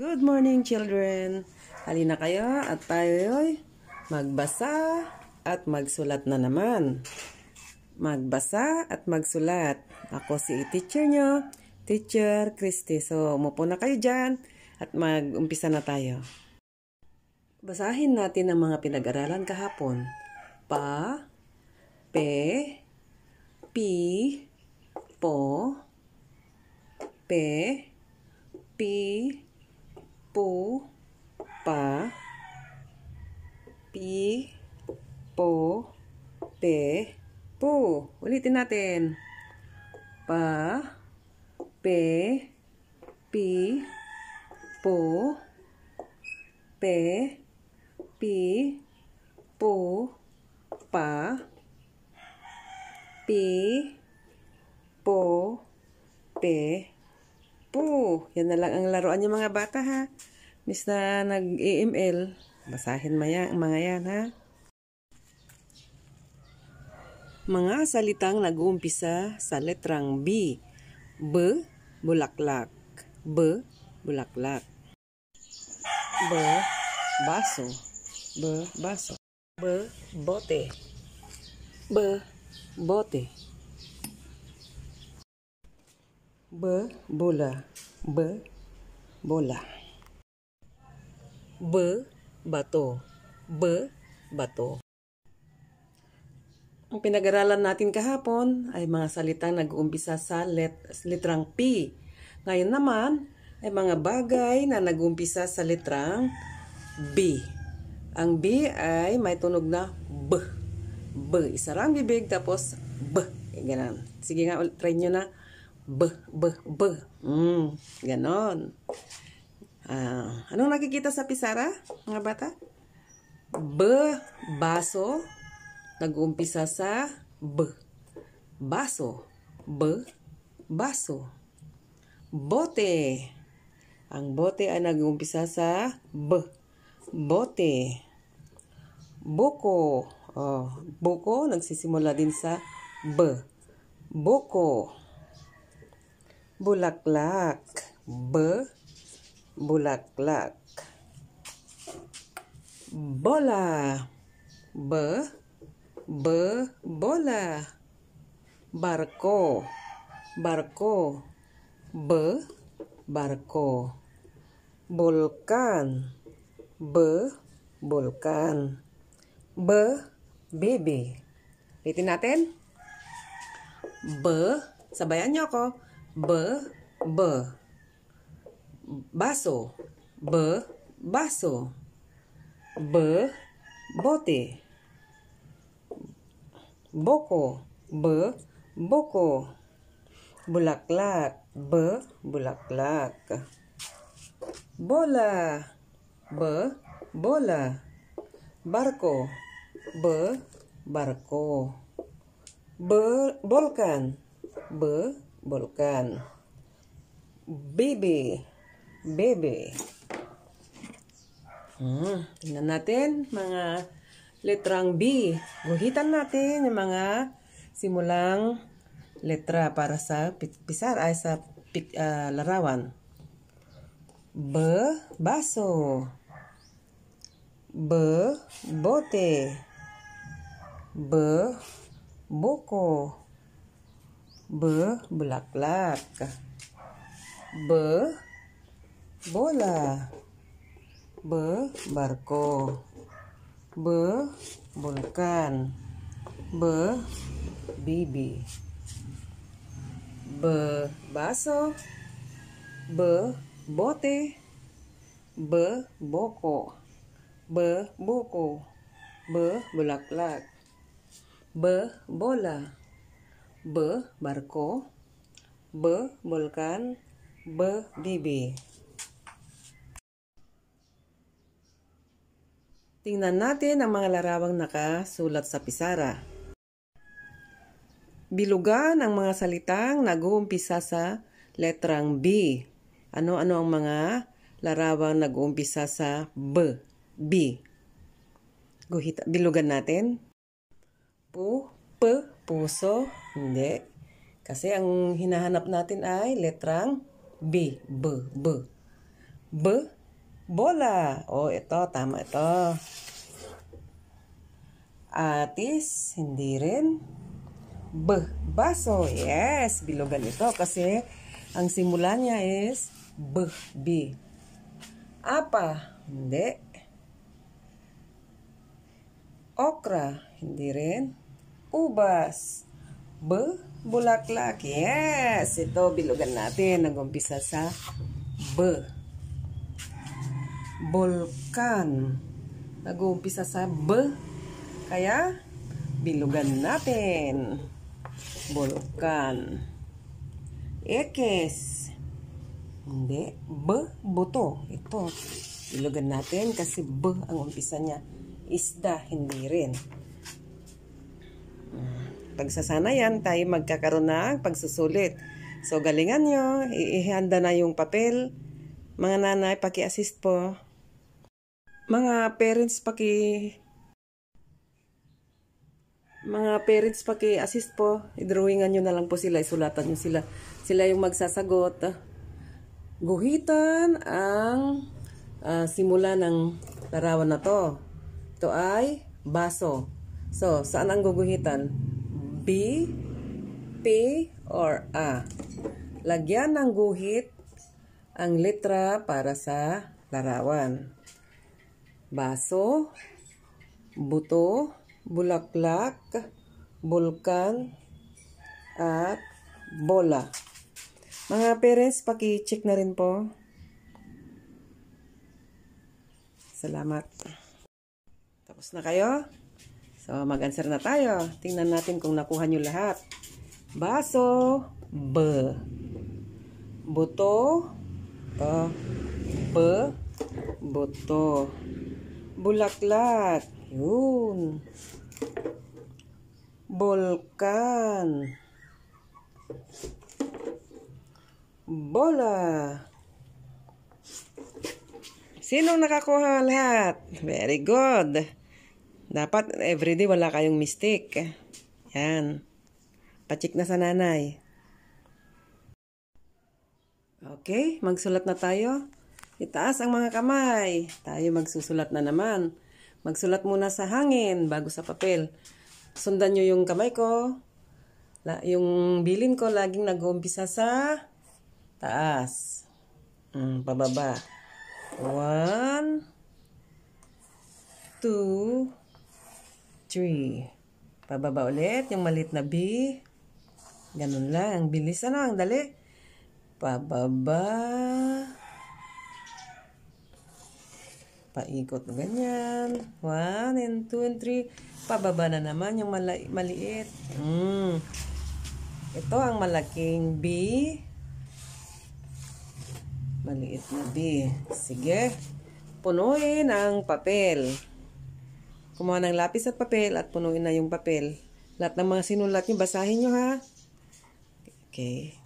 Good morning children! Halina kayo at tayo'y magbasa at magsulat na naman. Magbasa at magsulat. Ako si teacher nyo, teacher Christy. So umupo na kayo dyan at mag-umpisa na tayo. Basahin natin ang mga pinag-aralan kahapon. Pa, pe, pi, po, pe, pi, po, pa, pi, po, pe, po. Ulitin natin. Pa, pe, pi, po, pe, pi, po, pa, pi, po, pe, po, yan na lang ang laruan yung mga bata ha. Miss na nag-EML, basahin maya, mga yan ha. Mga salitang nag-uumpisa sa letrang B. B, bulaklak. B, bulaklak. B, baso. B, baso. B, bote. B, bote. B bola B bola B bato B bato Ang pinag-aralan natin kahapon ay mga salitang nag-uumpisa sa let, litrang P. Ngayon naman ay mga bagay na nag-uumpisa sa litrang B. Ang B ay may tunog na B. B. Isa lang bibig tapos B. E, ganun. Sige nga, try nyo na. B, B, B. Mm, ganon. Uh, anong nakikita sa pisara, mga bata? B, baso. Nag-uumpisa sa B. Baso. B, baso. Bote. Ang bote ay nag-uumpisa sa B. Bote. Buko. Oh, buko nagsisimula din sa B. Buko. bulaklak be bulaklak bola be be bola barko barko be barko bulkan be bulkan be bebe Litin natin be sabayan nyo ko be be baso be baso be bote boko be boko bulaklak be bulaklak bola be bola barko be barko be bolkan be Vulcan. Baby. Baby. Hmm. Tingnan natin mga letrang B. Guhitan natin yung mga simulang letra para sa pisar ay sa uh, larawan. B. Baso. B. Bote. B. Buko. be belaklak be bola be barko be bulkan be bibi be baso be bote be boko be boko be belaklak be bola B. Barko B. Bulkan B. Bibi Tingnan natin ang mga larawang nakasulat sa pisara. Bilugan ang mga salitang nag-uumpisa sa letrang B. Ano-ano ang mga larawang nag-uumpisa sa B? B. Guhita, bilugan natin. P, P, puso? Hindi. Kasi ang hinahanap natin ay letrang B. B. B. B. Bola. oh, ito. Tama ito. Atis. Hindi rin. B. Baso. Yes. Bilogan ito. Kasi ang simula niya is B. B. Apa. Hindi. Okra. Hindi rin ubas. B, bulaklak. Yes! Ito, bilugan natin. Nag-umpisa sa B. Bulkan. Nag-umpisa sa B. Kaya, bilugan natin. Bulkan. X. Hindi. B, buto. Ito. Bilugan natin kasi B ang umpisa niya. Isda, hindi rin. Pagsasanayan, tayo magkakaroon ng pagsusulit. So, galingan nyo. Ihanda na yung papel. Mga nanay, paki-assist po. Mga parents, paki... Mga parents, paki-assist po. I-drawingan nyo na lang po sila. Isulatan nyo sila. Sila yung magsasagot. Guhitan ang uh, simula ng larawan na to. Ito ay baso. So, saan ang guguhitan? B, P, or A. Lagyan ng guhit ang letra para sa larawan. Baso, buto, bulaklak, bulkan, at bola. Mga parents, paki-check na rin po. Salamat. Tapos na kayo? So, mag-answer na tayo. Tingnan natin kung nakuha nyo lahat. Baso, B. Buto, B. B. Buto. Bulaklak. Yun. Bolkan. Bola. Sinong nakakuha lahat? Very good. Dapat everyday wala kayong mistake. Yan. Pacheck na sa nanay. Okay, magsulat na tayo. Itaas ang mga kamay. Tayo magsusulat na naman. Magsulat muna sa hangin bago sa papel. Sundan nyo yung kamay ko. La, yung bilin ko laging nag-uumpisa sa taas. Mm, pababa. Pababa. 3. Pababa ulit, yung malit na B. Ganun lang, ang bilis. Ano, ang dali. Pababa. Paikot na ganyan. 1 and 2 and 3. Pababa na naman yung mali maliit. Mm. Ito ang malaking B. Maliit na B. Sige. Punuin ang papel. Kumuha ng lapis at papel at punuin na yung papel. Lahat ng mga sinulat nyo, basahin nyo ha. Okay.